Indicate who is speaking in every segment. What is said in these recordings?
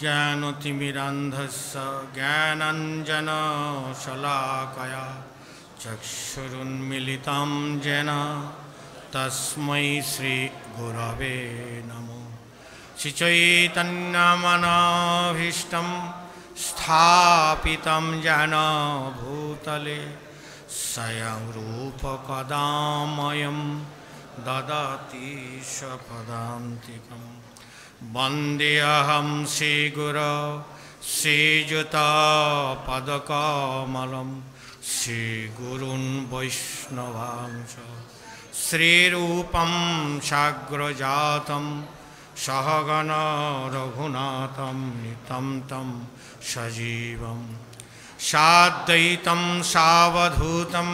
Speaker 1: ज्ञानतिमिरन्धस्य ज्ञानञ्जनशलाकया चक्षुरुन्मिलितं येन तस्मै श्रीगुरवे नमो श्रीचैतन्यमनाभीष्टं स्थापितं येन भूतले स्वयं ददाति सपदान्तिकम् वन्द्यहं श्रीगुरो श्रीयुतापदकमलं श्रीगुरुन् वैष्णवांश श्रीरूपं साग्रजातं सहगण रघुनाथं नितं तं सजीवं साद्वैतं सावधूतं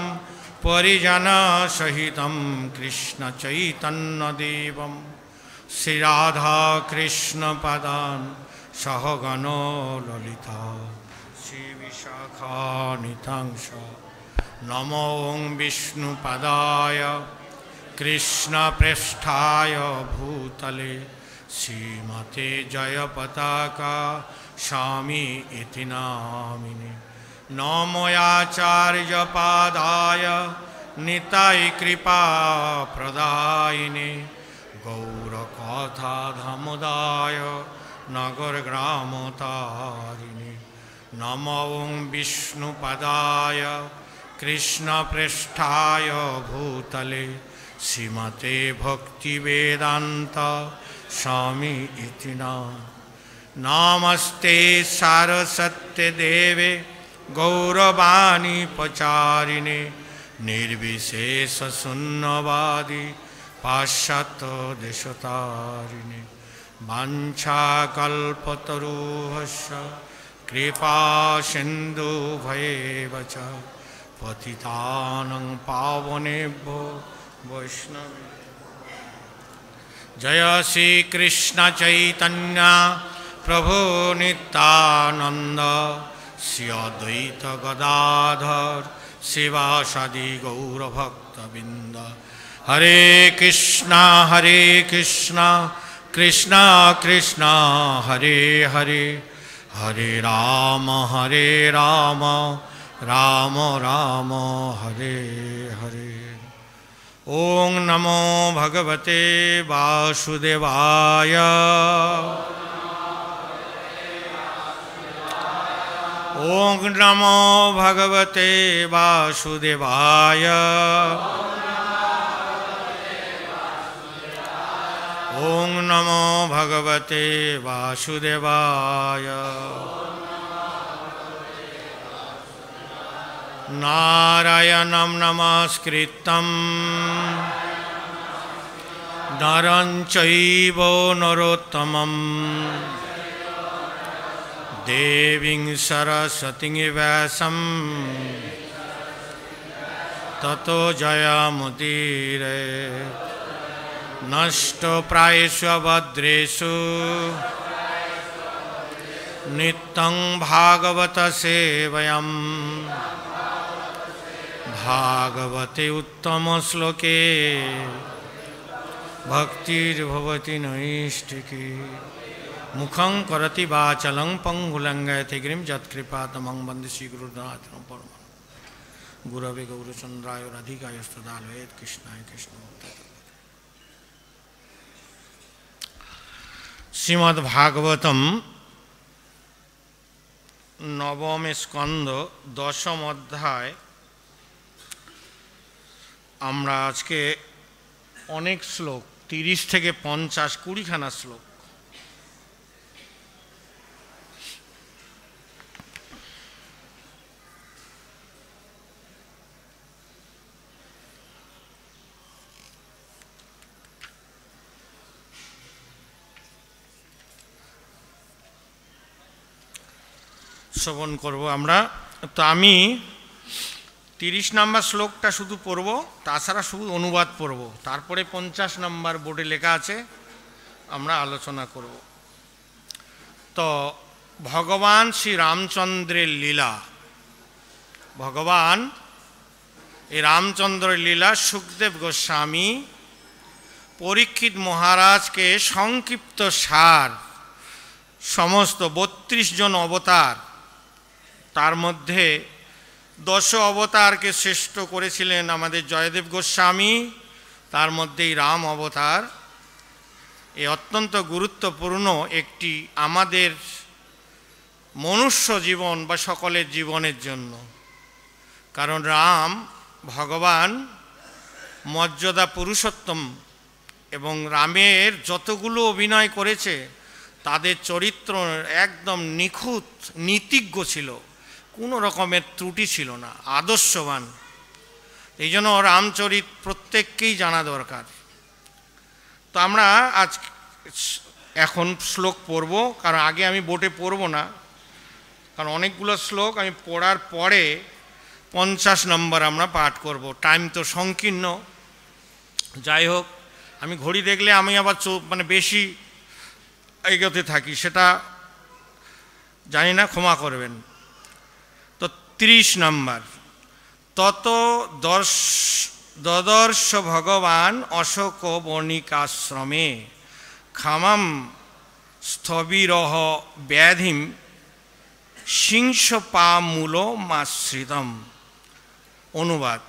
Speaker 1: परिजनसहितं कृष्णचैतन्यदेवम् শ্রীরাধা কৃষ্ণ পদান সহগণ ললিত শ্রী বিশাখানিতাংশ নম বিষ্ণু পাদায় কৃষ্ণ পৃষ্ঠায় ভূতলে শ্রীমতে জয় পতাকা স্বামী ইতি নামিনে নময়াচার্য পাদায় নিতাই কৃপা প্রদায়িনী গৌর কথা ধামদায় নগর গ্রাম তারিণী নম বিষ্ণু ওং কৃষ্ণ কৃষ্ণপৃষ্ঠায় ভূতলে শ্রীমতে ভক্তি বেদান্ত স্বামী ইতি নমস্তে সারসত্যে দেবে গৌরবাণী পচারিণে নির্বিশেষ শূন্যবাদী পাশ্চাত্য দেশতারিণী वाञ्छाकल्पतरुहस्य कृपासिन्धुभयेव च पतितानं पावनेभ्यो वैष्णवे जय श्रीकृष्णचैतन्या प्रभो नित्यानन्द श्री गदाधर शिवासदि गौरभक्तबिन्द हरे कृष्णा हरे कृष्णा कृष्णा कृष्णा हरे हरे हरे राम हरे राम राम राम हरे हरे ओं नमो भगवते वासुदेवाय ॐ नमो भगवते वासुदेवाय ॐ नमो भगवते वासुदेवाय नारायणं नमस्कृतं नरं चैव देवी देवीं सरस्वतीं तथो ततो जयामुदीरे प्रायश्व नष्टप्रायेष्वभद्रेषु नित्यं सेवयम् भागवते उत्तम श्लोके भक्तिर्भवति नैष्ठिके मुखं करति वाचलं पङ्गुलङ्गयतिगिरिं यत्कृपा तमं वन्दे श्रीगुरुनाथं परमं गुरवे गौरचन्द्राय राधिकायस्तदालयेत् कृष्णाय कृष्णमूर्तये শ্রীমদ্ভাগবতম নবম স্কন্দ দশম অধ্যায় আমরা আজকে অনেক শ্লোক তিরিশ থেকে পঞ্চাশ কুড়িখানা শ্লোক শ্রবণ করব আমরা তো আমি তিরিশ নাম্বার শ্লোকটা শুধু পড়ব তাছাড়া শুধু অনুবাদ পড়ব তারপরে পঞ্চাশ নাম্বার বোর্ডে লেখা আছে আমরা আলোচনা করব তো ভগবান শ্রী রামচন্দ্রের লীলা ভগবান এই রামচন্দ্রের লীলা সুখদেব গোস্বামী পরীক্ষিত মহারাজকে সংক্ষিপ্ত সার সমস্ত বত্রিশ জন অবতার তার মধ্যে দশ অবতারকে শ্রেষ্ঠ করেছিলেন আমাদের জয়দেব গোস্বামী তার মধ্যেই রাম অবতার এ অত্যন্ত গুরুত্বপূর্ণ একটি আমাদের মনুষ্য জীবন বা সকলের জীবনের জন্য কারণ রাম ভগবান মর্যাদা পুরুষোত্তম এবং রামের যতগুলো অভিনয় করেছে তাদের চরিত্র একদম নিখুঁত নীতিজ্ঞ ছিল কোনো রকমের ত্রুটি ছিল না আদর্শবান এই জন্য রামচরিত প্রত্যেককেই জানা দরকার তো আমরা আজ এখন শ্লোক পড়ব কারণ আগে আমি বোটে পড়ব না কারণ অনেকগুলো শ্লোক আমি পড়ার পরে পঞ্চাশ নম্বর আমরা পাঠ করব টাইম তো সংকীর্ণ যাই হোক আমি ঘড়ি দেখলে আমি আবার মানে বেশি এগোতে থাকি সেটা জানি না ক্ষমা করবেন তিরিশ নম্বর তত দর্শ দদর্শ ভগবান অশোক বণিকাশ্রমে খামাম স্থবিরহ ব্যাধিম সিংসপামূল মাশ্রিতম অনুবাদ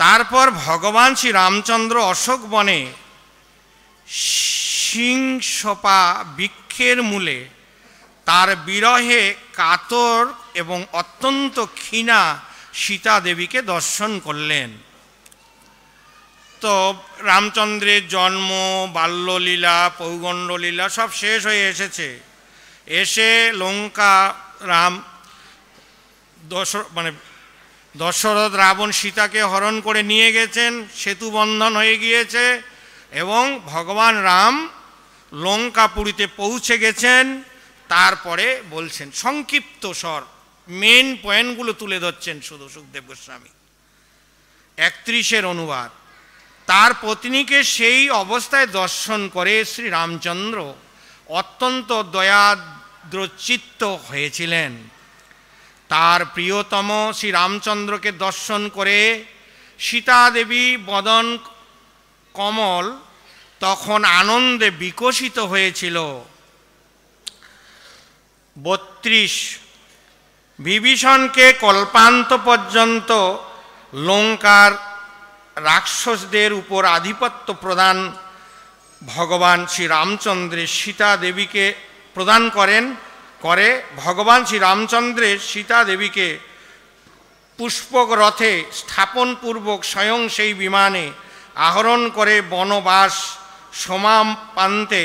Speaker 1: তারপর ভগবান শ্রী রামচন্দ্র অশোক বনে সিংসপা বৃক্ষের মূলে তার বিরহে কাতর এবং অত্যন্ত ক্ষীণা সীতা দেবীকে দর্শন করলেন তো রামচন্দ্রের জন্ম বাল্যলীলা পৌগণ্ডলীলা সব শেষ হয়ে এসেছে এসে লঙ্কা রাম দশ মানে দশরথ রাবণ সীতাকে হরণ করে নিয়ে গেছেন সেতু বন্ধন হয়ে গিয়েছে এবং ভগবান রাম লঙ্কাপুরীতে পৌঁছে গেছেন তারপরে বলছেন সংক্ষিপ্ত স্বর মেন পয়েন্টগুলো তুলে ধরছেন শুধু সুখদেব গোস্বামী একত্রিশের অনুবাদ তার পত্নীকে সেই অবস্থায় দর্শন করে শ্রী রামচন্দ্র অত্যন্ত দয়াদ্রচিত্ত হয়েছিলেন তার প্রিয়তম শ্রী রামচন্দ্রকে দর্শন করে সীতাদেবী বদন কমল তখন আনন্দে বিকশিত হয়েছিল বত্রিশ বিভীষণকে কল্পান্ত পর্যন্ত লঙ্কার রাক্ষসদের উপর আধিপত্য প্রদান ভগবান শ্রীরামচন্দ্রের সীতা দেবীকে প্রদান করেন করে ভগবান শ্রীরামচন্দ্রের সীতা দেবীকে পুষ্পক রথে স্থাপনপূর্বক স্বয়ং সেই বিমানে আহরণ করে বনবাস সমাম প্রান্তে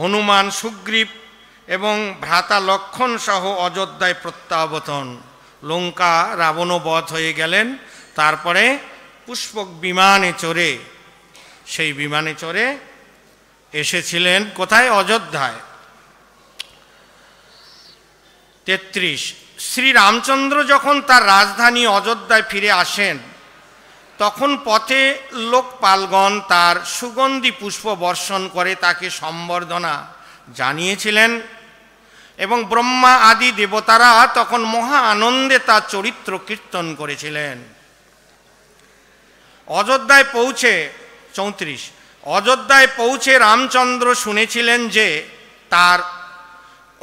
Speaker 1: হনুমান সুগ্রীব এবং ভ্রাতা লক্ষণ সহ অযোধ্যায় প্রত্যাবর্তন লঙ্কা রাবণবধ বধ হয়ে গেলেন তারপরে পুষ্পক বিমানে চড়ে সেই বিমানে চড়ে এসেছিলেন কোথায় অযোধ্যায় তেত্রিশ শ্রী রামচন্দ্র যখন তার রাজধানী অযোধ্যায় ফিরে আসেন তখন পথে লোকপালগণ তার সুগন্ধি পুষ্প বর্ষণ করে তাকে সম্বর্ধনা জানিয়েছিলেন এবং ব্রহ্মা আদি দেবতারা তখন মহা আনন্দে তার চরিত্র কীর্তন করেছিলেন অযোধ্যায় পৌঁছে চৌত্রিশ অযোধ্যায় পৌঁছে রামচন্দ্র শুনেছিলেন যে তার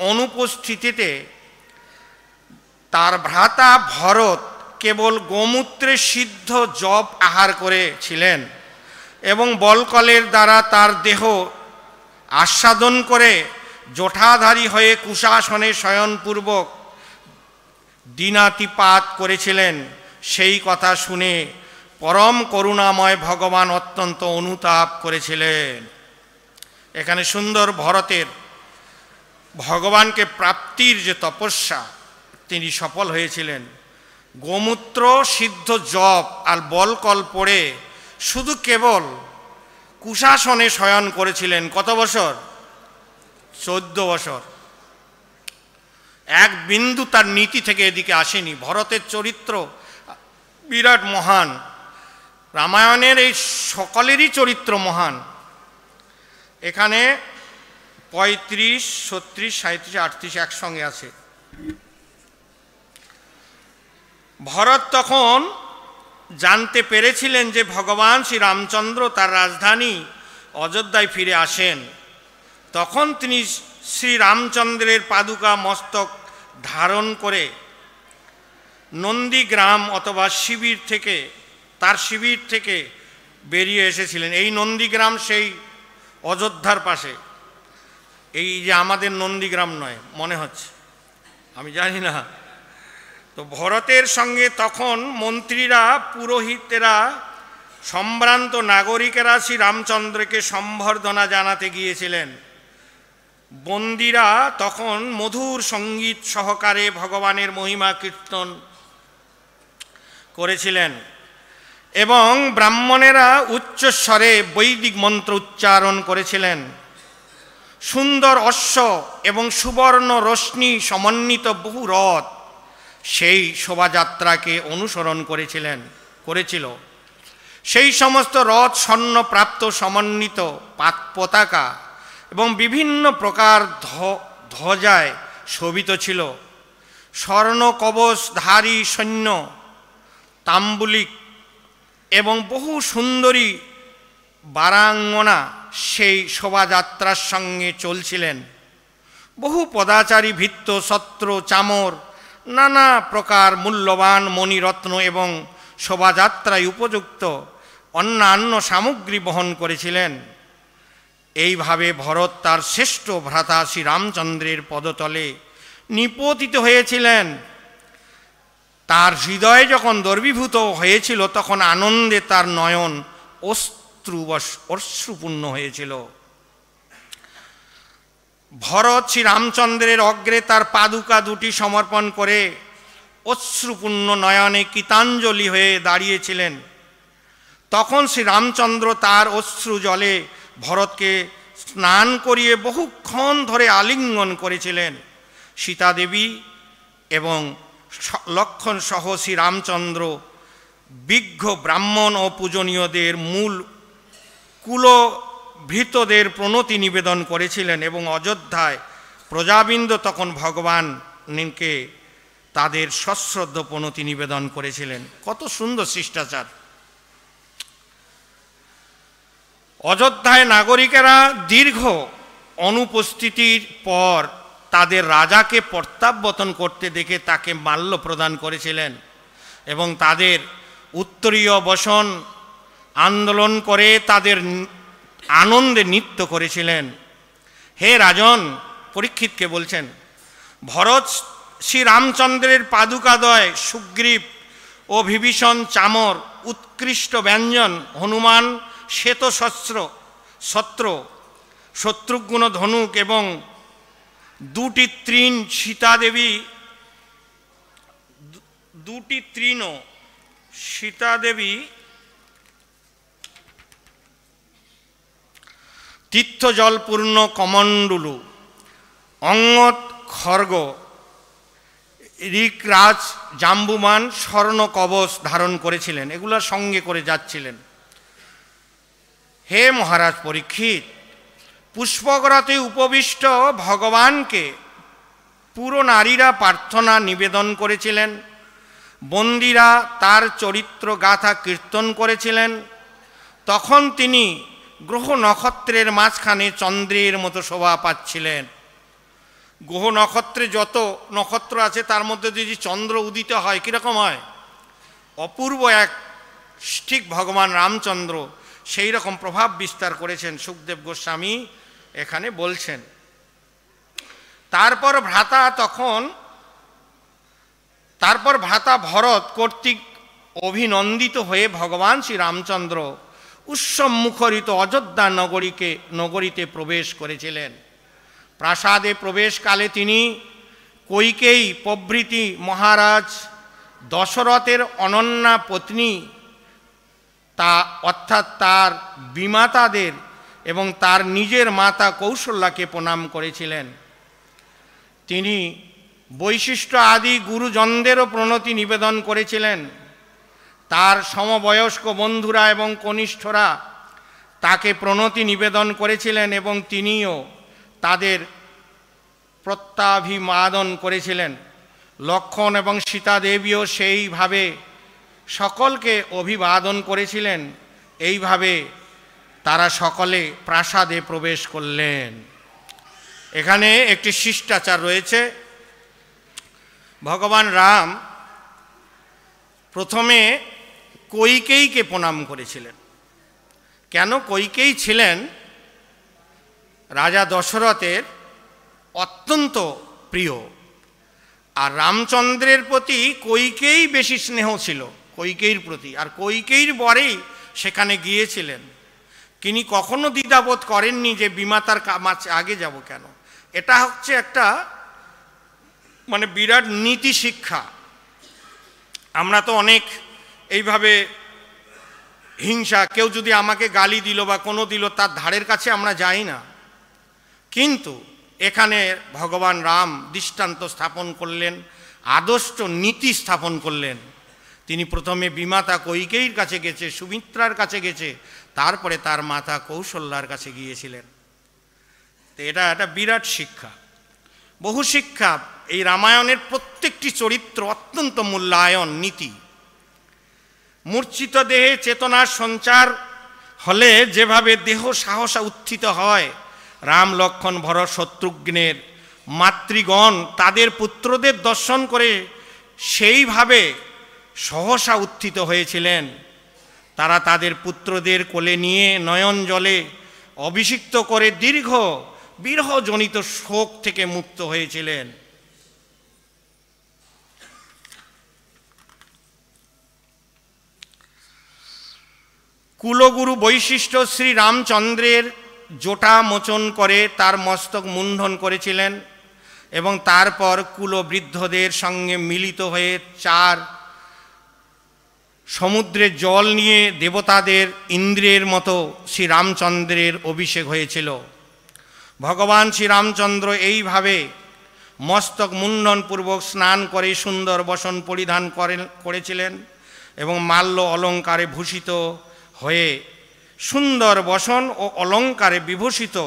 Speaker 1: অনুপস্থিতিতে তার ভ্রাতা ভরত কেবল গোমূত্রে সিদ্ধ জপ আহার করেছিলেন এবং বলকলের দ্বারা তার দেহ আস্বাদন করে জোঠাধারী হয়ে কুশাসনে শয়নপূর্বক দিনাতিপাত করেছিলেন সেই কথা শুনে পরম করুণাময় ভগবান অত্যন্ত অনুতাপ করেছিলেন এখানে সুন্দর ভরতের ভগবানকে প্রাপ্তির যে তপস্যা তিনি সফল হয়েছিলেন গোমূত্র সিদ্ধ জপ আর বলকল পড়ে শুধু কেবল কুশাসনে শয়ন করেছিলেন কত বছর চোদ্দ বছর এক বিন্দু তার নীতি থেকে এদিকে আসেনি ভরতের চরিত্র বিরাট মহান রামায়ণের এই সকলেরই চরিত্র মহান এখানে পঁয়ত্রিশ ছত্রিশ সাঁত্রিশ আটত্রিশ একসঙ্গে আছে ভরত তখন জানতে পেরেছিলেন যে ভগবান শ্রীরামচন্দ্র তার রাজধানী অযোধ্যায় ফিরে আসেন তখন তিনি শ্রীরামচন্দ্রের পাদুকা মস্তক ধারণ করে নন্দীগ্রাম অথবা শিবির থেকে তার শিবির থেকে বেরিয়ে এসেছিলেন এই নন্দীগ্রাম সেই অযোধ্যার পাশে এই যে আমাদের নন্দীগ্রাম নয় মনে হচ্ছে আমি জানি না তো ভরতের সঙ্গে তখন মন্ত্রীরা পুরোহিতেরা সম্ভ্রান্ত নাগরিকেরা শ্রী রামচন্দ্রকে সম্বর্ধনা জানাতে গিয়েছিলেন বন্দিরা তখন মধুর সঙ্গীত সহকারে ভগবানের মহিমা কীর্তন করেছিলেন এবং ব্রাহ্মণেরা উচ্চস্বরে বৈদিক মন্ত্র উচ্চারণ করেছিলেন সুন্দর অশ্ব এবং সুবর্ণ রশ্মি সমন্বিত বহু রথ সেই শোভাযাত্রাকে অনুসরণ করেছিলেন করেছিল সেই সমস্ত রথ স্বর্ণপ্রাপ্ত সমন্বিত পতাকা এবং বিভিন্ন প্রকার ধ্বজায় শোভিত ছিল স্বর্ণ সৈন্য তাম্বুলিক এবং বহু সুন্দরী বারাঙ্গনা সেই শোভাযাত্রার সঙ্গে চলছিলেন বহু পদাচারী ভিত্ত সত্র চামর নানা প্রকার মূল্যবান মণিরত্ন এবং শোভাযাত্রায় উপযুক্ত অন্যান্য সামগ্রী বহন করেছিলেন এইভাবে ভরত তার শ্রেষ্ঠ ভ্রাতা শ্রীরামচন্দ্রের পদতলে নিপতিত হয়েছিলেন তার হৃদয়ে যখন দর্বীভূত হয়েছিল তখন আনন্দে তার নয়ন অশ্রুবশ অশ্রুপূর্ণ হয়েছিল ভরত শ্রীরামচন্দ্রের অগ্রে তার পাদুকা দুটি সমর্পণ করে অশ্রুপূর্ণ নয়নে কীতাঞ্জলি হয়ে দাঁড়িয়েছিলেন তখন শ্রীরামচন্দ্র তার অশ্রু জলে ভরতকে স্নান করিয়ে বহুক্ষণ ধরে আলিঙ্গন করেছিলেন সীতাদেবী এবং লক্ষণ সহ শ্রীরামচন্দ্র বিঘ্ন ব্রাহ্মণ ও পূজনীয়দের মূল কুল ভৃতদের প্রণতি নিবেদন করেছিলেন এবং অযোধ্যায় প্রজাবিন্দ তখন ভগবানকে তাদের সশ্রদ্ধ প্রণতি নিবেদন করেছিলেন কত সুন্দর শিষ্টাচার অযোধ্যায় নাগরিকেরা দীর্ঘ অনুপস্থিতির পর তাদের রাজাকে প্রত্যাবর্তন করতে দেখে তাকে মাল্য প্রদান করেছিলেন এবং তাদের উত্তরীয় বসন আন্দোলন করে তাদের আনন্দে নৃত্য করেছিলেন হে রাজন পরীক্ষিতকে বলছেন ভরত শ্রীরামচন্দ্রের পাদুকাদয় সুগ্রীব ও বিভীষণ চামর উৎকৃষ্ট ব্যঞ্জন হনুমান শ্বেতশস্ত্র সত্র শত্রুঘ্ন ধনুক এবং দুটি তৃণ সীতাদেবী দুটি তৃণ সীতাদেবী তীর্থজলপূর্ণ কমণ্ডলু অঙ্গত খর্গ ঋকরাজ জাম্বুমান স্বর্ণ কবচ ধারণ করেছিলেন এগুলো সঙ্গে করে যাচ্ছিলেন হে মহারাজ পরীক্ষিত পুষ্পগরাতে উপবিষ্ট ভগবানকে পুরো নারীরা প্রার্থনা নিবেদন করেছিলেন বন্দিরা তার চরিত্র গাথা কীর্তন করেছিলেন তখন তিনি গ্রহ নক্ষত্রের মাঝখানে চন্দ্রের মতো শোভা পাচ্ছিলেন গ্রহ নক্ষত্রে যত নক্ষত্র আছে তার মধ্যে যদি চন্দ্র উদিত হয় কীরকম হয় অপূর্ব এক ঠিক ভগবান রামচন্দ্র সেই রকম প্রভাব বিস্তার করেছেন সুখদেব গোস্বামী এখানে বলছেন তারপর ভ্রাতা তখন তারপর ভ্রাতা ভরত কর্তৃক অভিনন্দিত হয়ে ভগবান শ্রী রামচন্দ্র উৎসব মুখরিত অযোধ্যা নগরীকে নগরীতে প্রবেশ করেছিলেন প্রাসাদে প্রবেশকালে তিনি কৈকেই প্রভৃতি মহারাজ দশরথের অনন্যা পত্নী তা অর্থাৎ তার বিমাতাদের এবং তার নিজের মাতা কৌশল্যাকে প্রণাম করেছিলেন তিনি বৈশিষ্ট্য আদি গুরুজনদেরও প্রণতি নিবেদন করেছিলেন তার সমবয়স্ক বন্ধুরা এবং কনিষ্ঠরা তাকে প্রণতি নিবেদন করেছিলেন এবং তিনিও তাদের প্রত্যাভিমাদন করেছিলেন লক্ষণ এবং সীতা দেবীও সেইভাবে সকলকে অভিবাদন করেছিলেন এইভাবে তারা সকলে প্রাসাদে প্রবেশ করলেন এখানে একটি শিষ্টাচার রয়েছে ভগবান রাম প্রথমে কৈকেইকে প্রণাম করেছিলেন কেন কৈকেই ছিলেন রাজা দশরথের অত্যন্ত প্রিয় আর রামচন্দ্রের প্রতি কৈকেই বেশি স্নেহ ছিল কৈকেইর প্রতি আর কৈকেইর বরেই সেখানে গিয়েছিলেন তিনি কখনো দ্বিধাবোধ করেননি যে বিমাতার মাছ আগে যাব কেন এটা হচ্ছে একটা মানে বিরাট নীতি শিক্ষা আমরা তো অনেক এইভাবে হিংসা কেউ যদি আমাকে গালি দিল বা কোনো দিল তার ধারের কাছে আমরা যাই না কিন্তু এখানে ভগবান রাম দৃষ্টান্ত স্থাপন করলেন আদর্শ নীতি স্থাপন করলেন তিনি প্রথমে বিমাতা কৈকেয়ীর কাছে গেছে সুমিত্রার কাছে গেছে তারপরে তার মাতা কৌশল্যার কাছে গিয়েছিলেন তো এটা একটা বিরাট শিক্ষা বহু শিক্ষা এই রামায়ণের প্রত্যেকটি চরিত্র অত্যন্ত মূল্যায়ন নীতি মূর্ছিত দেহে চেতনার সঞ্চার হলে যেভাবে দেহ সাহসা উত্থিত হয় রাম লক্ষণ ভর শত্রুঘ্নের মাতৃগণ তাদের পুত্রদের দর্শন করে সেইভাবে সহসা উত্থিত হয়েছিলেন তারা তাদের পুত্রদের কোলে নিয়ে নয়ন জলে অভিষিক্ত করে দীর্ঘ বিরহজনিত শোক থেকে মুক্ত হয়েছিলেন কুলগুরু বৈশিষ্ট্য শ্রী রামচন্দ্রের জোটা মোচন করে তার মস্তক মুন্ডন করেছিলেন এবং তারপর কুলবৃদ্ধদের সঙ্গে মিলিত হয়ে চার সমুদ্রে জল নিয়ে দেবতাদের ইন্দ্রের মতো শ্রীরামচন্দ্রের অভিষেক হয়েছিল ভগবান শ্রীরামচন্দ্র এইভাবে মস্তক মুন্ডনপূর্বক স্নান করে সুন্দর বসন পরিধান করেন করেছিলেন এবং মাল্য অলঙ্কারে ভূষিত হয়ে সুন্দর বসন ও অলঙ্কারে বিভূষিত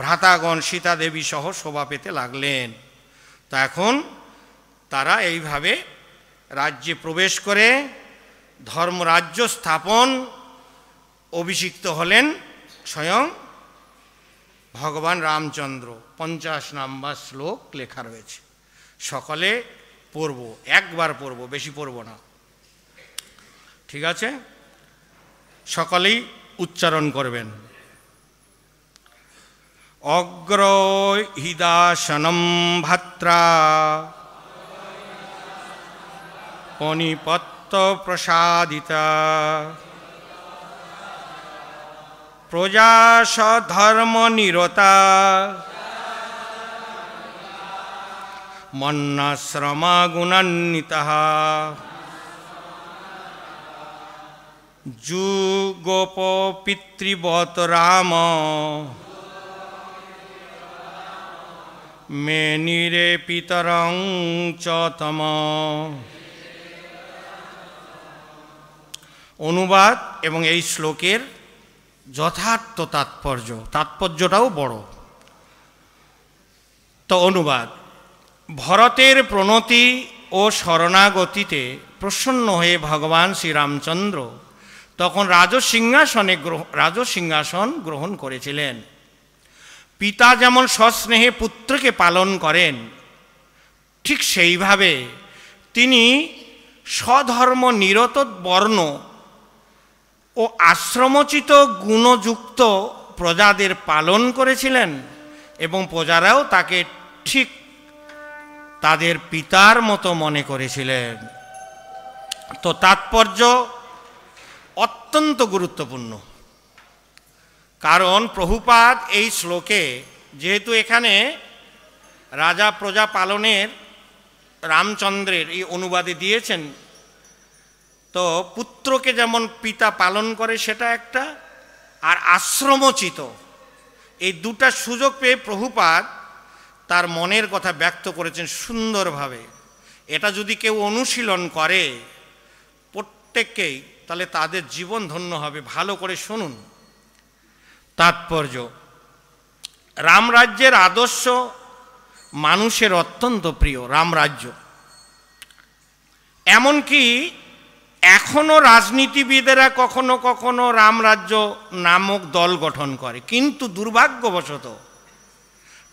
Speaker 1: ভ্রাতাগণ সীতা দেবী সহ শোভা পেতে লাগলেন তা এখন তারা এইভাবে রাজ্যে প্রবেশ করে ধর্মরাজ্য স্থাপন অভিষিক্ত হলেন স্বয়ং ভগবান রামচন্দ্র পঞ্চাশ নাম্বার শ্লোক লেখা রয়েছে সকলে পড়ব একবার পড়ব বেশি পড়ব না ঠিক আছে সকলেই উচ্চারণ করবেন অগ্র হিদাসনম ভাত্রা পণিপত্ত প্রসাদিতা প্রজা সধর্ম নিরতা মন্নাশ্রমা গুণান্বিতা जुगोपपितृवत রাম मेनिरे पितरं च তম অনুবাদ এবং এই শ্লোকের যথার্থ তাৎপর্য তাৎপর্যটাও বড় তো অনুবাদ ভরতের প্রণতি ও শরণাগতিতে প্রসন্ন হয়ে ভগবান শ্রীরামচন্দ্র তখন রাজসিংহাসনে সিংহাসনে রাজ সিংহাসন গ্রহণ করেছিলেন পিতা যেমন সস্নেহে পুত্রকে পালন করেন ঠিক সেইভাবে তিনি স্বধর্ম নিরত বর্ণ ও আশ্রমচিত গুণযুক্ত প্রজাদের পালন করেছিলেন এবং প্রজারাও তাকে ঠিক তাদের পিতার মতো মনে করেছিলেন তো তাৎপর্য অত্যন্ত গুরুত্বপূর্ণ কারণ প্রভুপাদ এই শ্লোকে যেহেতু এখানে রাজা প্রজা পালনের রামচন্দ্রের এই অনুবাদে দিয়েছেন তো পুত্রকে যেমন পিতা পালন করে সেটা একটা আর আশ্রমচিত এই দুটা সুযোগ পেয়ে প্রভুপাদ তার মনের কথা ব্যক্ত করেছেন সুন্দরভাবে এটা যদি কেউ অনুশীলন করে প্রত্যেককেই তাহলে তাদের জীবন ধন্য হবে ভালো করে শুনুন তাৎপর্য রামরাজ্যের আদর্শ মানুষের অত্যন্ত প্রিয় রামরাজ্য এমনকি এখনও রাজনীতিবিদেরা কখনো কখনো রামরাজ্য নামক দল গঠন করে কিন্তু দুর্ভাগ্যবশত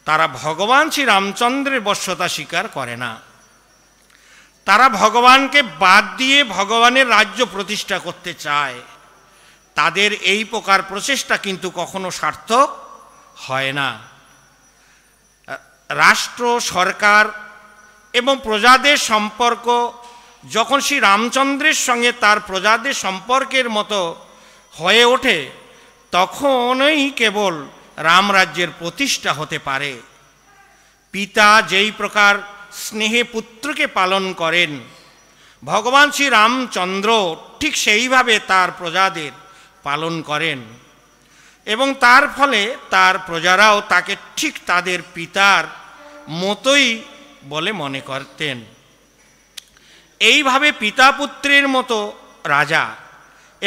Speaker 1: তারা ভগবান শ্রী রামচন্দ্রের বশ্যতা স্বীকার করে না তারা ভগবানকে বাদ দিয়ে ভগবানের রাজ্য প্রতিষ্ঠা করতে চায় তাদের এই প্রকার প্রচেষ্টা কিন্তু কখনো সার্থক হয় না রাষ্ট্র সরকার এবং প্রজাদের সম্পর্ক যখন শ্রী রামচন্দ্রের সঙ্গে তার প্রজাদের সম্পর্কের মতো হয়ে ওঠে তখনই কেবল রামরাজ্যের প্রতিষ্ঠা হতে পারে পিতা যেই প্রকার স্নেহে পুত্রকে পালন করেন ভগবান শ্রী রামচন্দ্র ঠিক সেইভাবে তার প্রজাদের পালন করেন এবং তার ফলে তার প্রজারাও তাকে ঠিক তাদের পিতার মতোই বলে মনে করতেন এইভাবে পিতা পুত্রের মতো রাজা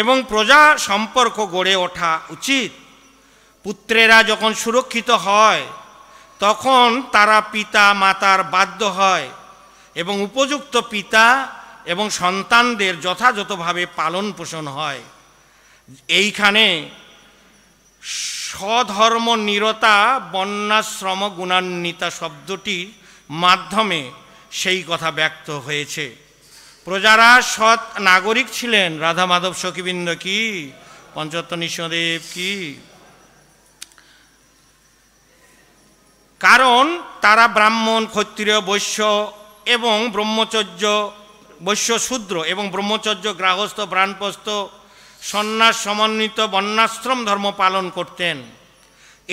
Speaker 1: এবং প্রজা সম্পর্ক গড়ে ওঠা উচিত পুত্রেরা যখন সুরক্ষিত হয় তখন তারা পিতা মাতার বাধ্য হয় এবং উপযুক্ত পিতা এবং সন্তানদের যথাযথভাবে পালন পোষণ হয় এইখানে স্বধর্ম নিরতা বন্যাশ্রম গুণান্বিতা শব্দটির মাধ্যমে সেই কথা ব্যক্ত হয়েছে প্রজারা সৎ নাগরিক ছিলেন রাধা মাধব সখীবৃন্দ কি পঞ্চত্ব নিঃসদেব কি কারণ তারা ব্রাহ্মণ ক্ষত্রিয় বৈশ্য এবং ব্রহ্মচর্য বৈশ্য শূদ্র এবং ব্রহ্মচর্য গ্রাহস্থ প্রাণপ্রস্থ সন্ন্যাস সমন্বিত বন্যাশ্রম ধর্ম পালন করতেন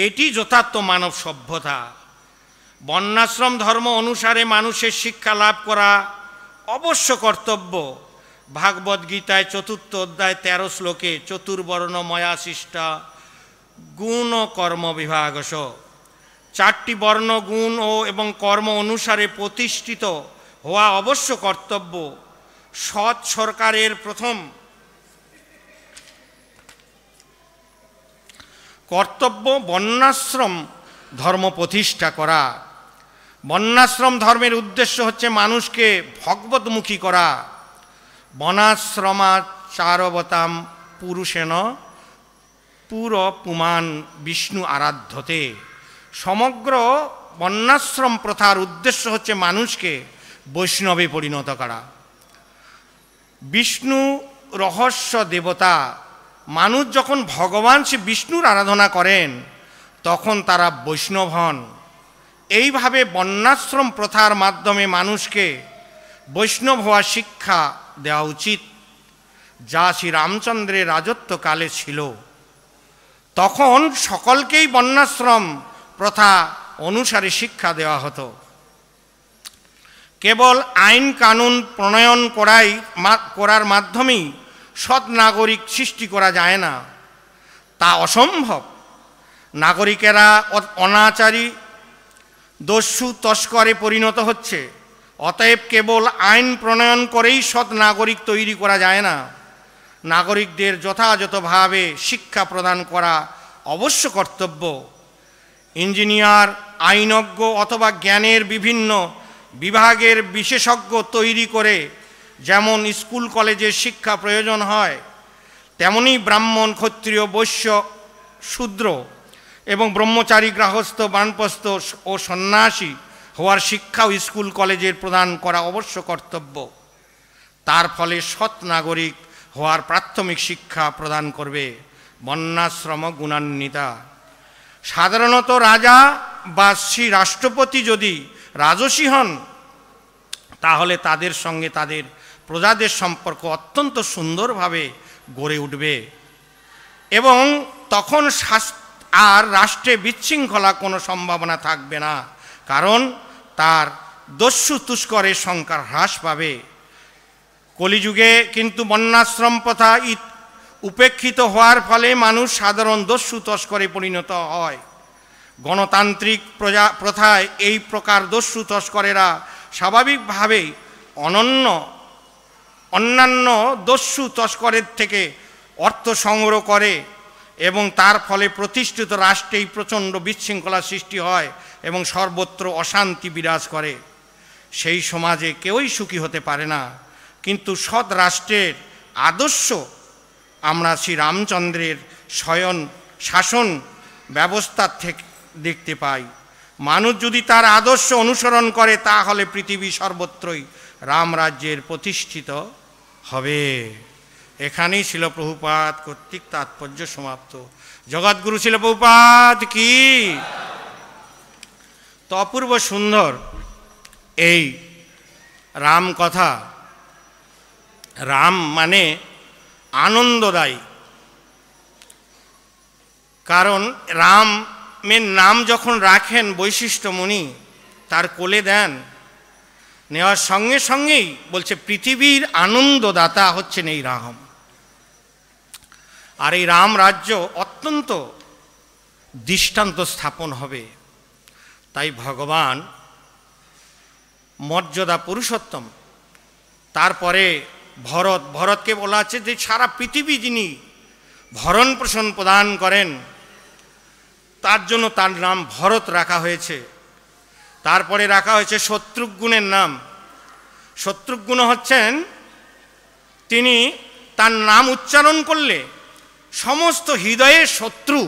Speaker 1: এটি যথার্থ মানব সভ্যতা বন্যাশ্রম ধর্ম অনুসারে মানুষের শিক্ষা লাভ করা অবশ্য কর্তব্য ভাগবত গীতায় চতুর্থ অধ্যায় তেরো শ্লোকে চতুর্বর্ণ ময়াশিষ্টা গুণ কর্ম বিভাগশ চারটি বর্ণ গুণ ও এবং কর্ম অনুসারে প্রতিষ্ঠিত হওয়া অবশ্য কর্তব্য সৎ সরকারের প্রথম কর্তব্য বন্যাশ্রম ধর্ম প্রতিষ্ঠা করা বন্যাশ্রম ধর্মের উদ্দেশ্য হচ্ছে মানুষকে ভগবতমুখী করা বনাশ্রমাচারবতাম পুরুষেন পুর পুমান বিষ্ণু আরাধ্যতে সমগ্র বন্যাশ্রম প্রথার উদ্দেশ্য হচ্ছে মানুষকে বৈষ্ণবে পরিণত করা বিষ্ণু রহস্য দেবতা মানুষ যখন ভগবান শ্রী বিষ্ণুর আরাধনা করেন তখন তারা বৈষ্ণব হন এইভাবে বন্যাশ্রম প্রথার মাধ্যমে মানুষকে বৈষ্ণব হওয়া শিক্ষা দেওয়া উচিত যা শ্রী রামচন্দ্রের রাজত্বকালে ছিল তখন সকলকেই বন্যাশ্রম প্রথা অনুসারে শিক্ষা দেওয়া হতো কেবল আইন কানুন প্রণয়ন করাই করার মাধ্যমেই সৎ নাগরিক সৃষ্টি করা যায় না তা অসম্ভব নাগরিকেরা অনাচারী দস্যু তস্করে পরিণত হচ্ছে অতএব কেবল আইন প্রণয়ন করেই সৎ নাগরিক তৈরি করা যায় না নাগরিকদের যথাযথভাবে শিক্ষা প্রদান করা অবশ্য কর্তব্য ইঞ্জিনিয়ার আইনজ্ঞ অথবা জ্ঞানের বিভিন্ন বিভাগের বিশেষজ্ঞ তৈরি করে যেমন স্কুল কলেজের শিক্ষা প্রয়োজন হয় তেমনি ব্রাহ্মণ ক্ষত্রিয় বৈশ্য শূদ্র এবং ব্রহ্মচারী গ্রাহস্থ বানপ্রস্থ ও সন্ন্যাসী হওয়ার শিক্ষাও স্কুল কলেজের প্রদান করা অবশ্য কর্তব্য তার ফলে সৎ নাগরিক হওয়ার প্রাথমিক শিক্ষা প্রদান করবে বন্যাশ্রম গুণান্বিতা সাধারণত রাজা বা শ্রী রাষ্ট্রপতি যদি রাজসী হন তাহলে তাদের সঙ্গে তাদের প্রজাদের সম্পর্ক অত্যন্ত সুন্দরভাবে গড়ে উঠবে এবং তখন আর রাষ্ট্রে বিচ্ছৃঙ্খলা কোনো সম্ভাবনা থাকবে না কারণ তার দস্যু তুষ্করের সংখ্যার হ্রাস পাবে কলিযুগে কিন্তু বন্যাশ্রম প্রথা উপেক্ষিত হওয়ার ফলে মানুষ সাধারণ দস্যু তস্করে পরিণত হয় গণতান্ত্রিক প্রজা প্রথায় এই প্রকার দস্যু তস্করেরা স্বাভাবিকভাবেই অনন্য অন্যান্য দস্যু তস্করের থেকে অর্থ সংগ্রহ করে এবং তার ফলে প্রতিষ্ঠিত রাষ্ট্রেই প্রচণ্ড বিশৃঙ্খলা সৃষ্টি হয় এবং সর্বত্র অশান্তি বিরাজ করে সেই সমাজে কেউই সুখী হতে পারে না কিন্তু সৎ রাষ্ট্রের আদর্শ আমরা শ্রী রামচন্দ্রের শয়ন শাসন ব্যবস্থার থেকে দেখতে পাই মানুষ যদি তার আদর্শ অনুসরণ করে তাহলে পৃথিবী সর্বত্রই রামরাজ্যের প্রতিষ্ঠিত হবে এখানেই ছিল প্রভুপাত কর্তৃক তাৎপর্য সমাপ্ত জগৎগুরু ছিল প্রভুপাত কি তো অপূর্ব সুন্দর এই রাম কথা রাম মানে আনন্দদায়ী কারণ রামের নাম যখন রাখেন বৈশিষ্ট্য মুনি তার কোলে দেন নেওয়ার সঙ্গে সঙ্গেই বলছে পৃথিবীর আনন্দদাতা হচ্ছেন এই রাম আর এই রাম রাজ্য অত্যন্ত দৃষ্টান্ত স্থাপন হবে তাই ভগবান মর্যাদা পুরুষোত্তম তারপরে ভরত ভরতকে বলা আছে যে সারা পৃথিবী যিনি ভরণ পোষণ প্রদান করেন তার জন্য তার নাম ভরত রাখা হয়েছে তারপরে রাখা হয়েছে শত্রুগুণের নাম শত্রুগুণ হচ্ছেন তিনি তার নাম উচ্চারণ করলে সমস্ত হৃদয়ের শত্রু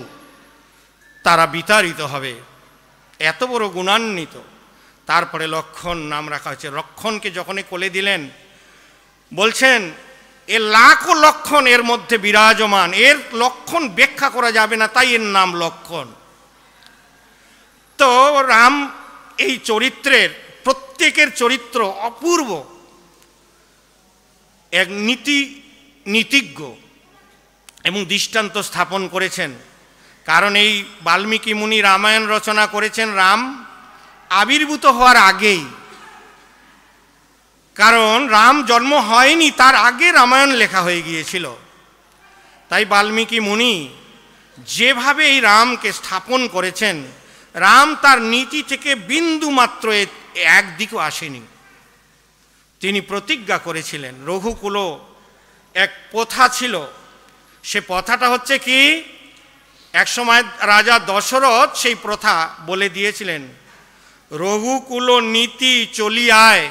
Speaker 1: তারা বিতাড়িত হবে এত বড় গুণান্বিত তারপরে লক্ষণ নাম রাখা হয়েছে লক্ষণকে যখনই কোলে দিলেন বলছেন এ লাখো লক্ষণ এর মধ্যে বিরাজমান এর লক্ষণ ব্যাখ্যা করা যাবে না তাই এর নাম লক্ষণ তো রাম এই চরিত্রের প্রত্যেকের চরিত্র অপূর্ব এক নীতি নীতিজ্ঞ এবং দৃষ্টান্ত স্থাপন করেছেন কারণ এই বাল্মীকি মুনি রামায়ণ রচনা করেছেন রাম আবির্ভূত হওয়ার আগেই কারণ রাম জন্ম হয়নি তার আগে রামায়ণ লেখা হয়ে গিয়েছিল তাই বাল্মীকি মুনি যেভাবে এই রামকে স্থাপন করেছেন রাম তার নীতি থেকে বিন্দু মাত্র একদিকও আসেনি তিনি প্রতিজ্ঞা করেছিলেন রঘুকুল এক প্রথা ছিল সে প্রথাটা হচ্ছে কি এক সময় রাজা দশরথ সেই প্রথা বলে দিয়েছিলেন রঘুকুল নীতি চলিয়ায়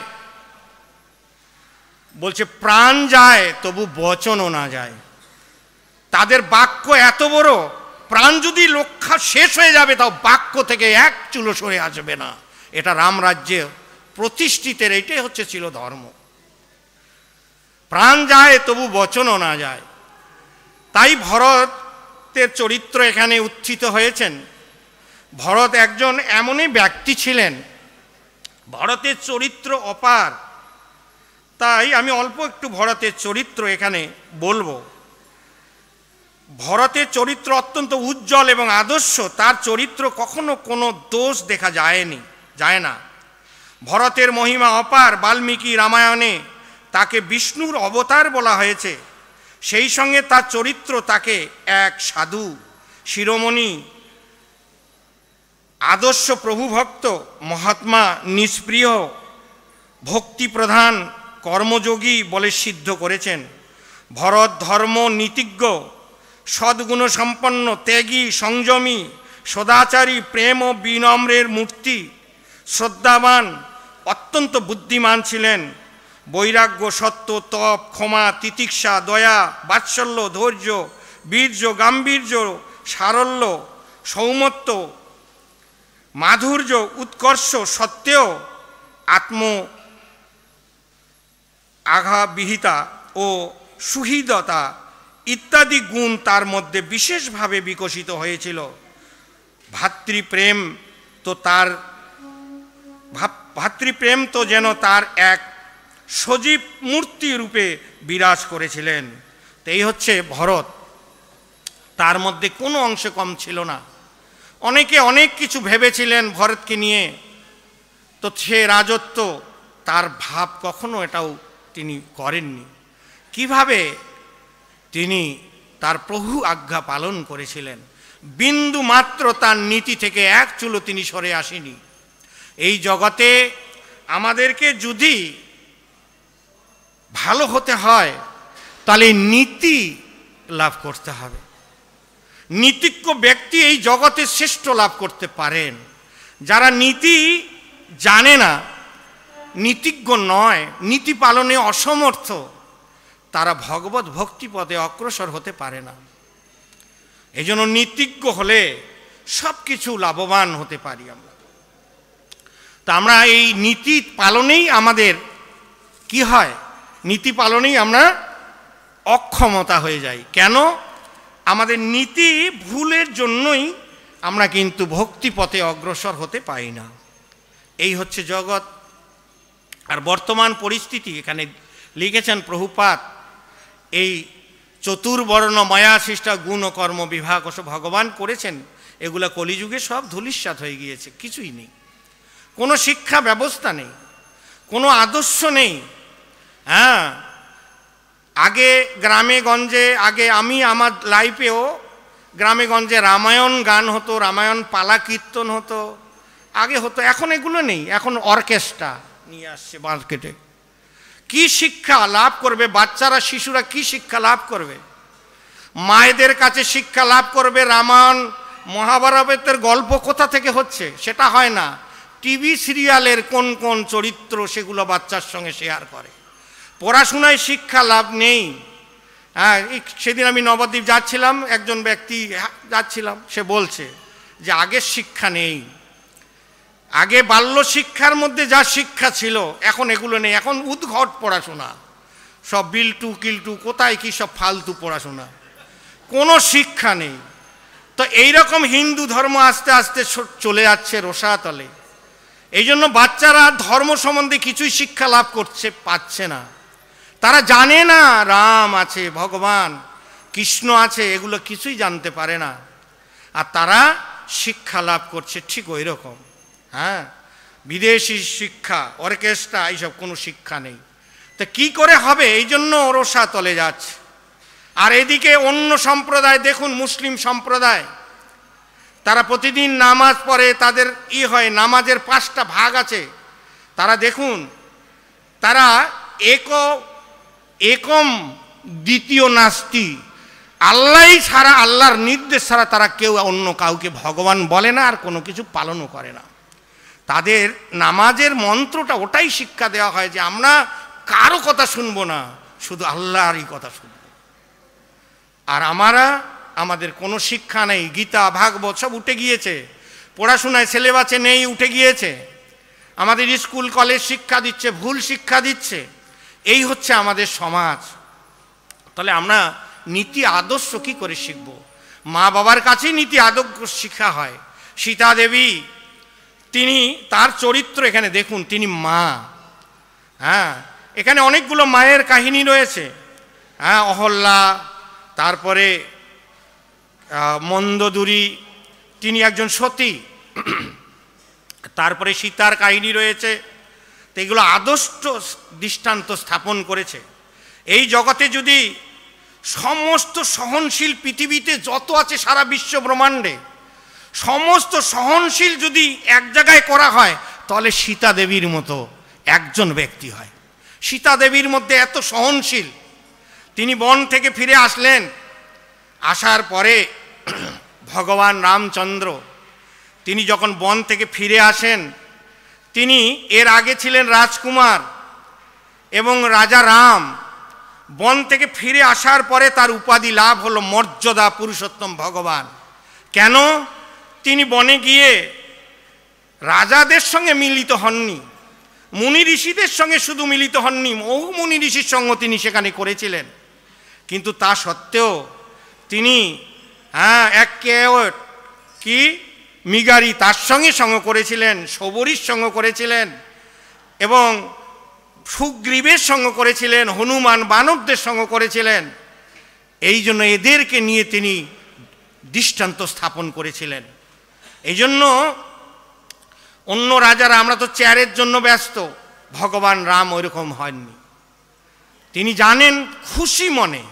Speaker 1: বলছে প্রাণ যায় তবু বচনও না যায় তাদের বাক্য এত বড় প্রাণ যদি লক্ষা শেষ হয়ে যাবে তাও বাক্য থেকে এক চুলো সরে আসবে না এটা রামরাজ্যে প্রতিষ্ঠিতের এটাই হচ্ছে ছিল ধর্ম প্রাণ যায় তবু বচনও না যায় তাই ভরতের চরিত্র এখানে উত্থিত হয়েছেন ভরত একজন এমনই ব্যক্তি ছিলেন ভরতের চরিত্র অপার তাই আমি অল্প একটু ভরতের চরিত্র এখানে বলবো ভরতের চরিত্র অত্যন্ত উজ্জ্বল এবং আদর্শ তার চরিত্র কখনো কোনো দোষ দেখা যায়নি যায় না ভরতের মহিমা অপার বাল্মীকি রামায়ণে তাকে বিষ্ণুর অবতার বলা হয়েছে সেই সঙ্গে তার চরিত্র তাকে এক সাধু শিরোমণি আদর্শ প্রভুভক্ত মহাত্মা নিষ্প্রিয় ভক্তিপ্রধান কর্মযোগী বলে সিদ্ধ করেছেন ভরত ধর্ম নীতিজ্ঞ সদ্গুণ সম্পন্ন ত্যাগী সংযমী সদাচারী প্রেম ও বিনম্রের মূর্তি শ্রদ্ধাবান অত্যন্ত বুদ্ধিমান ছিলেন বৈরাগ্য সত্য তপ ক্ষমা তিতিক্ষা দয়া বাৎসল্য ধৈর্য বীর্য গাম্ভীর্য সারল্য সৌমত্ব মাধুর্য উৎকর্ষ সত্ত্বেও আত্ম আঘাবিহিতা ও সুহৃদতা ইত্যাদি গুণ তার মধ্যে বিশেষভাবে বিকশিত হয়েছিল ভাতৃপ্রেম তো তার ভাতৃপ্রেম তো যেন তার এক সজীব মূর্তি রূপে বিরাজ করেছিলেন তো হচ্ছে ভরত তার মধ্যে কোনো অংশে কম ছিল না অনেকে অনেক কিছু ভেবেছিলেন ভরতকে নিয়ে তো সে রাজত্ব তার ভাব কখনো এটাও তিনি করেননি কিভাবে তিনি তার প্রভু আজ্ঞা পালন করেছিলেন বিন্দু মাত্র তার নীতি থেকে এক চুলো তিনি সরে আসেনি এই জগতে আমাদেরকে যদি ভালো হতে হয় তাহলে নীতি লাভ করতে হবে নীতিজ্ঞ ব্যক্তি এই জগতে শ্রেষ্ঠ লাভ করতে পারেন যারা নীতি জানে না নীতিজ্ঞ নয় নীতি পালনে অসমর্থ তারা ভগবত ভক্তি পদে অগ্রসর হতে পারে না এই জন্য নীতিজ্ঞ হলে সব কিছু লাভবান হতে পারি আমরা তা আমরা এই নীতি পালনেই আমাদের কি হয় নীতি পালনেই আমরা অক্ষমতা হয়ে যাই কেন আমাদের নীতি ভুলের জন্যই আমরা কিন্তু ভক্তিপথে অগ্রসর হতে পাই না এই হচ্ছে জগৎ আর বর্তমান পরিস্থিতি এখানে লিখেছেন প্রভুপাত এই চতুর্বর্ণ মায়া সৃষ্টা গুণ ও কর্ম বিভাগ ভগবান করেছেন এগুলা কলিযুগে সব ধুলিস্বাত হয়ে গিয়েছে কিছুই নেই কোনো শিক্ষা ব্যবস্থা নেই কোনো আদর্শ নেই হ্যাঁ আগে গ্রামে গঞ্জে আগে আমি আমার লাইফেও গ্রামে গঞ্জে রামায়ণ গান হতো রামায়ণ পালা কীর্তন হতো আগে হতো এখন এগুলো নেই এখন অর্কেস্ট্রা নিয়ে আসছে মার্কেটে কি শিক্ষা লাভ করবে বাচ্চারা শিশুরা কি শিক্ষা লাভ করবে মায়েদের কাছে শিক্ষা লাভ করবে রামায়ণ মহাভারতের গল্প কোথা থেকে হচ্ছে সেটা হয় না টিভি সিরিয়ালের কোন কোন চরিত্র সেগুলো বাচ্চার সঙ্গে শেয়ার করে পড়াশোনায় শিক্ষা লাভ নেই হ্যাঁ সেদিন আমি নবদ্বীপ যাচ্ছিলাম একজন ব্যক্তি যাচ্ছিলাম সে বলছে যে আগের শিক্ষা নেই আগে বাল্য শিক্ষার মধ্যে যা শিক্ষা ছিল এখন এগুলো নেই এখন উদ্ঘট পড়াশোনা সব বিলটু কিলটু কোথায় কি সব ফালতু পড়াশোনা কোনো শিক্ষা নেই তো এইরকম হিন্দু ধর্ম আস্তে আস্তে চলে যাচ্ছে রোসাতলে এই জন্য বাচ্চারা ধর্ম সম্বন্ধে কিছুই শিক্ষা লাভ করছে পাচ্ছে না তারা জানে না রাম আছে ভগবান কৃষ্ণ আছে এগুলো কিছুই জানতে পারে না আর তারা শিক্ষা লাভ করছে ঠিক ওই রকম হ্যাঁ বিদেশি শিক্ষা অর্কেস্ট্রা এইসব কোনো শিক্ষা নেই তা কি করে হবে এই জন্য ওরসা তলে যাচ্ছে আর এদিকে অন্য সম্প্রদায় দেখুন মুসলিম সম্প্রদায় তারা প্রতিদিন নামাজ পড়ে তাদের ই হয় নামাজের পাঁচটা ভাগ আছে তারা দেখুন তারা এক একম দ্বিতীয় নাস্তি আল্লাহ ছাড়া আল্লাহর নির্দেশ ছাড়া তারা কেউ অন্য কাউকে ভগবান বলে না আর কোনো কিছু পালনও করে না তাদের নামাজের মন্ত্রটা ওটাই শিক্ষা দেওয়া হয় যে আমরা কারো কথা শুনবো না শুধু আল্লাহরই কথা শুনব আর আমারা আমাদের কোনো শিক্ষা নেই গীতা ভাগবত সব উঠে গিয়েছে পড়াশোনায় সিলেবাসে নেই উঠে গিয়েছে আমাদের স্কুল কলেজ শিক্ষা দিচ্ছে ভুল শিক্ষা দিচ্ছে এই হচ্ছে আমাদের সমাজ তাহলে আমরা নীতি আদর্শ কি করে শিখব মা বাবার কাছেই নীতি আদর্শ শিক্ষা হয় সীতা দেবী তিনি তার চরিত্র এখানে দেখুন তিনি মা হ্যাঁ এখানে অনেকগুলো মায়ের কাহিনী রয়েছে হ্যাঁ অহল্লা তারপরে মন্দদুরি তিনি একজন সতী তারপরে সীতার কাহিনী রয়েছে তো এগুলো আদর্শ দৃষ্টান্ত স্থাপন করেছে এই জগতে যদি সমস্ত সহনশীল পৃথিবীতে যত আছে সারা বিশ্ব ব্রহ্মাণ্ডে সমস্ত সহনশীল যদি এক জায়গায় করা হয় তাহলে সীতা দেবীর মতো একজন ব্যক্তি হয় সীতা দেবীর মধ্যে এত সহনশীল তিনি বন থেকে ফিরে আসলেন আসার পরে ভগবান রামচন্দ্র তিনি যখন বন থেকে ফিরে আসেন তিনি এর আগে ছিলেন রাজকুমার এবং রাজা রাম বন থেকে ফিরে আসার পরে তার উপাধি লাভ হলো মর্যাদা পুরুষোত্তম ভগবান কেন তিনি বনে গিয়ে রাজাদের সঙ্গে মিলিত হননি মুনি ঋষিদের সঙ্গে শুধু মিলিত হননি বহু মুনি ঋষির সঙ্গ তিনি সেখানে করেছিলেন কিন্তু তা সত্ত্বেও তিনি হ্যাঁ এক কি মিগারি তার সঙ্গে সঙ্গ করেছিলেন সবরীর সঙ্গ করেছিলেন এবং সুগ্রীবের সঙ্গ করেছিলেন হনুমান বানবদের সঙ্গ করেছিলেন এই জন্য এদেরকে নিয়ে তিনি দৃষ্টান্ত স্থাপন করেছিলেন এই জন্য অন্য রাজারা আমরা তো চেয়ারের জন্য ব্যস্ত ভগবান রাম ওইরকম হননি তিনি জানেন খুশি মনে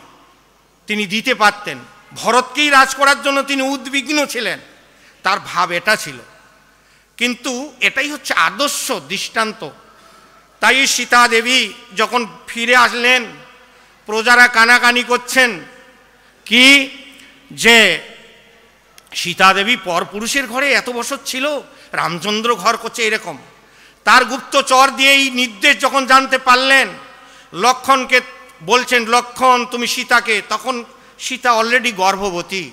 Speaker 1: তিনি দিতে পারতেন ভরতকেই রাজ করার জন্য তিনি উদ্বিগ্ন ছিলেন তার ভাব এটা ছিল কিন্তু এটাই হচ্ছে আদর্শ দৃষ্টান্ত তাই সীতা দেবী যখন ফিরে আসলেন প্রজারা কানাকানি করছেন কি যে সীতাদেবী পরপুরুষের ঘরে এত বছর ছিল রামচন্দ্র ঘর করছে এরকম তার গুপ্তচর দিয়ে এই নির্দেশ যখন জানতে পারলেন লক্ষণকে বলছেন লক্ষণ তুমি সীতাকে তখন সীতা অলরেডি গর্ভবতী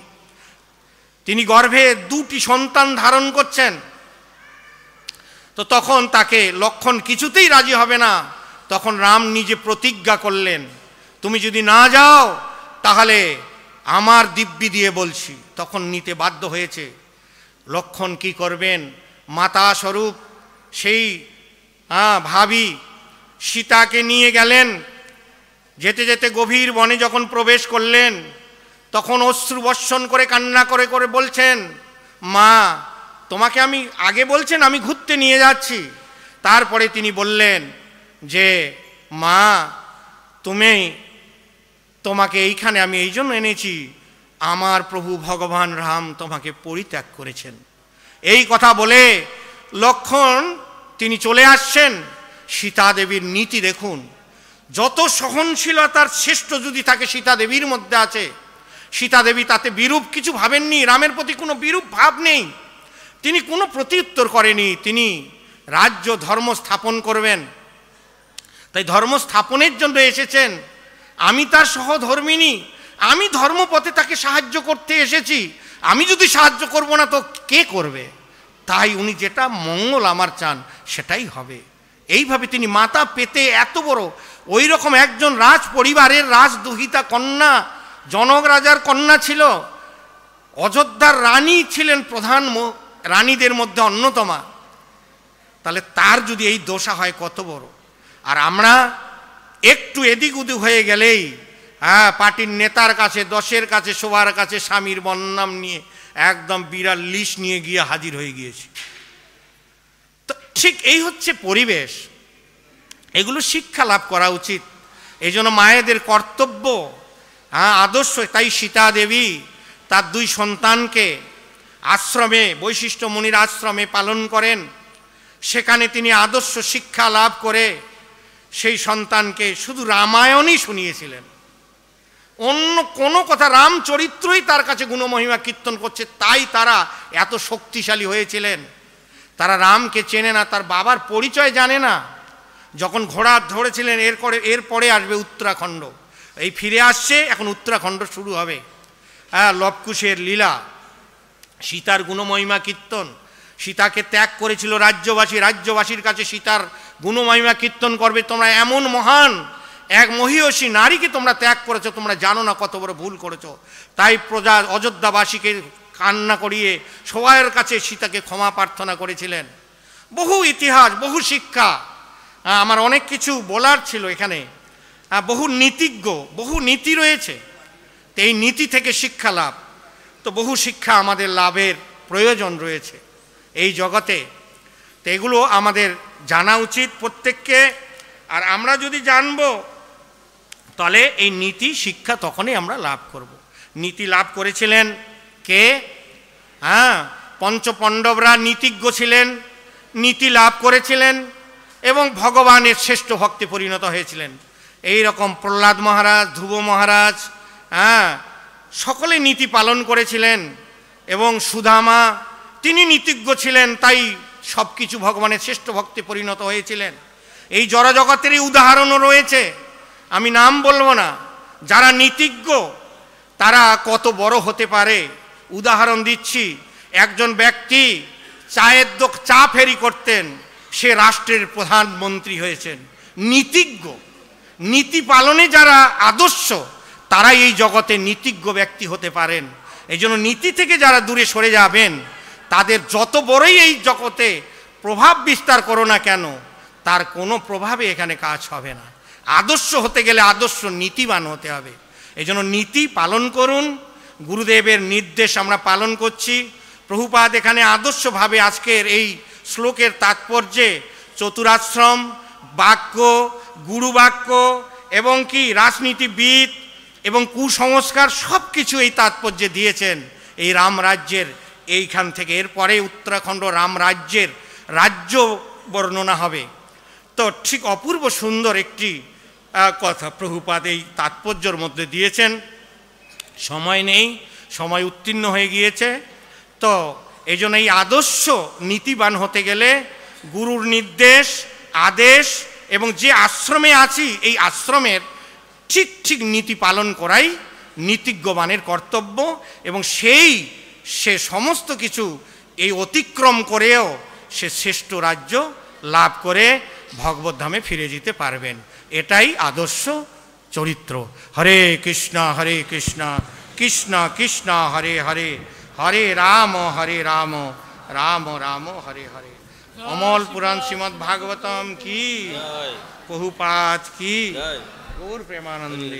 Speaker 1: তিনি গর্ভে দুটি সন্তান ধারণ করছেন তো তখন তাকে লক্ষণ কিছুতেই রাজি হবে না তখন রাম নিজে প্রতিজ্ঞা করলেন তুমি যদি না যাও তাহলে আমার দিব্যি দিয়ে বলছি তখন নিতে বাধ্য হয়েছে লক্ষণ কি করবেন মাতা স্বরূপ সেই হ্যাঁ ভাবি সীতাকে নিয়ে গেলেন যেতে যেতে গভীর বনে যখন প্রবেশ করলেন তখন অশ্রু বর্ষণ করে কান্না করে করে বলছেন মা তোমাকে আমি আগে বলছেন আমি ঘুরতে নিয়ে যাচ্ছি তারপরে তিনি বললেন যে মা তুমি তোমাকে এইখানে আমি এই জন্য এনেছি আমার প্রভু ভগবান রাম তোমাকে পরিত্যাগ করেছেন এই কথা বলে লক্ষণ তিনি চলে আসছেন সীতা দেবীর নীতি দেখুন যত সহনশীলতার শ্রেষ্ঠ যদি থাকে সীতা দেবীর মধ্যে আছে সীতা দেবী তাতে বিরূপ কিছু ভাবেননি রামের প্রতি কোনো বিরূপ ভাব নেই তিনি কোনো প্রত্যুত্তর করেনি তিনি রাজ্য ধর্ম স্থাপন করবেন তাই ধর্ম স্থাপনের জন্য এসেছেন আমি তার সহধর্মিনী আমি ধর্মপথে তাকে সাহায্য করতে এসেছি আমি যদি সাহায্য করব না তো কে করবে তাই উনি যেটা মঙ্গল আমার চান সেটাই হবে এইভাবে তিনি মাতা পেতে এত বড় ওই রকম একজন রাজ পরিবারের রাজদুহিতা কন্যা জনক রাজার কন্যা ছিল অযোধ্যার রানী ছিলেন প্রধান রানীদের মধ্যে অন্যতমা তাহলে তার যদি এই দোষা হয় কত বড় আর আমরা একটু এদিক উদিক হয়ে গেলেই হ্যাঁ পার্টির নেতার কাছে দশের কাছে সবার কাছে স্বামীর বন্নাম নিয়ে একদম বিরাট লিস্ট নিয়ে গিয়ে হাজির হয়ে গিয়েছে তো ঠিক এই হচ্ছে পরিবেশ এগুলো শিক্ষা লাভ করা উচিত এই জন্য মায়েদের কর্তব্য হ্যাঁ আদর্শ তাই সীতা দেবী তার দুই সন্তানকে আশ্রমে বৈশিষ্ট্য মনির আশ্রমে পালন করেন সেখানে তিনি আদর্শ শিক্ষা লাভ করে সেই সন্তানকে শুধু রামায়ণই শুনিয়েছিলেন অন্য কোনো কথা রামচরিত্রই তার কাছে গুণমহিমা কীর্তন করছে তাই তারা এত শক্তিশালী হয়েছিলেন তারা রামকে চেনে না তার বাবার পরিচয় জানে না যখন ঘোড়া ধরেছিলেন এরপরে এরপরে আসবে উত্তরাখণ্ড এই ফিরে আসছে এখন উত্তরাখণ্ড শুরু হবে হ্যাঁ লবকুশের লীলা সীতার গুণমহিমা কীর্তন সীতাকে ত্যাগ করেছিল রাজ্যবাসী রাজ্যবাসীর কাছে সীতার গুণমহিমা কীর্তন করবে তোমরা এমন মহান এক মহিষী নারীকে তোমরা ত্যাগ করেছো তোমরা জানো না কত বড় ভুল করেছো তাই প্রজা অযোধ্যাবাসীকে কান্না করিয়ে সবাইয়ের কাছে সীতাকে ক্ষমা প্রার্থনা করেছিলেন বহু ইতিহাস বহু শিক্ষা আমার অনেক কিছু বলার ছিল এখানে বহু নীতিজ্ঞ বহু নীতি রয়েছে তো এই নীতি থেকে শিক্ষা লাভ তো বহু শিক্ষা আমাদের লাভের প্রয়োজন রয়েছে এই জগতে তো এগুলো আমাদের জানা উচিত প্রত্যেককে আর আমরা যদি জানব তাহলে এই নীতি শিক্ষা তখনই আমরা লাভ করব। নীতি লাভ করেছিলেন কে হ্যাঁ পঞ্চপণ্ডবরা নীতিজ্ঞ ছিলেন নীতি লাভ করেছিলেন এবং ভগবানের শ্রেষ্ঠ ভক্তে পরিণত হয়েছিলেন এই রকম প্রহ্লাদ মহারাজ ধ্রুব মহারাজ হ্যাঁ সকলে নীতি পালন করেছিলেন এবং সুধামা তিনি নীতিজ্ঞ ছিলেন তাই সব কিছু ভগবানের শ্রেষ্ঠ ভক্তে পরিণত হয়েছিলেন এই জড়জগতেরই উদাহরণও রয়েছে আমি নাম বলবো না যারা নীতিজ্ঞ তারা কত বড় হতে পারে উদাহরণ দিচ্ছি একজন ব্যক্তি চায়ের দোক চা ফেরি করতেন সে রাষ্ট্রের প্রধানমন্ত্রী হয়েছেন নীতিজ্ঞ নীতি পালনে যারা আদর্শ তারাই এই জগতে নীতিজ্ঞ ব্যক্তি হতে পারেন এই জন্য নীতি থেকে যারা দূরে সরে যাবেন তাদের যত বড়ই এই জগতে প্রভাব বিস্তার করো না কেন তার কোনো প্রভাবে এখানে কাজ হবে না আদর্শ হতে গেলে আদর্শ নীতিবান হতে হবে এই নীতি পালন করুন গুরুদেবের নির্দেশ আমরা পালন করছি প্রভুপাদ এখানে আদর্শভাবে আজকের এই শ্লোকের তাৎপর্যে চতুরাশ্রম বাক্য গুরুবাক্য এবং কি রাজনীতিবিদ এবং কুসংস্কার সব কিছু এই তাৎপর্যে দিয়েছেন এই রামরাজ্যের এইখান থেকে এরপরে উত্তরাখণ্ড রামরাজ্যের রাজ্য বর্ণনা হবে তো ঠিক অপূর্ব সুন্দর একটি কথা প্রভুপাত এই তাৎপর্যর মধ্যে দিয়েছেন সময় নেই সময় উত্তীর্ণ হয়ে গিয়েছে তো এই জন্য এই আদর্শ নীতিবান হতে গেলে গুরুর নির্দেশ আদেশ এবং যে আশ্রমে আছি এই আশ্রমের ঠিক ঠিক নীতি পালন করাই নীতিজ্ঞবানের কর্তব্য এবং সেই সে সমস্ত কিছু এই অতিক্রম করেও সে শ্রেষ্ঠ রাজ্য লাভ করে ভগবদ্ধামে ফিরে যেতে পারবেন এটাই আদর্শ চরিত্র হরে কৃষ্ণ হরে কৃষ্ণ কৃষ্ণ কৃষ্ণ হরে হরে হরে রাম হরে রাম রাম রাম হরে হরে অমল পুরাণ শ্রীমৎ ভাগবতম কি বহুপাত কি গৌর প্রেমানন্দে